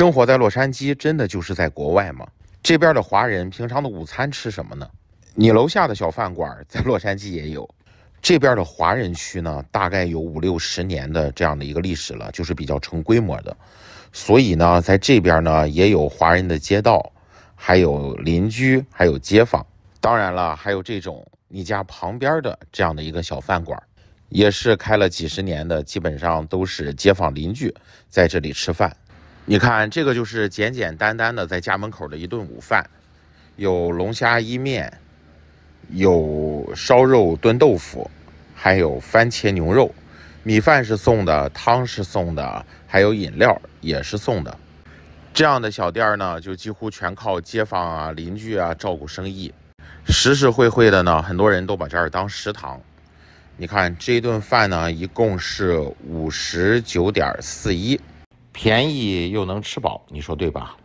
生活在洛杉矶，真的就是在国外吗？这边的华人平常的午餐吃什么呢？你楼下的小饭馆在洛杉矶也有。这边的华人区呢，大概有五六十年的这样的一个历史了，就是比较成规模的。所以呢，在这边呢，也有华人的街道，还有邻居，还有街坊。当然了，还有这种你家旁边的这样的一个小饭馆，也是开了几十年的，基本上都是街坊邻居在这里吃饭。你看，这个就是简简单单的在家门口的一顿午饭，有龙虾意面，有烧肉炖豆腐，还有番茄牛肉，米饭是送的，汤是送的，还有饮料也是送的。这样的小店呢，就几乎全靠街坊啊、邻居啊照顾生意，实实惠惠的呢，很多人都把这儿当食堂。你看这一顿饭呢，一共是五十九点四一。便宜又能吃饱，你说对吧？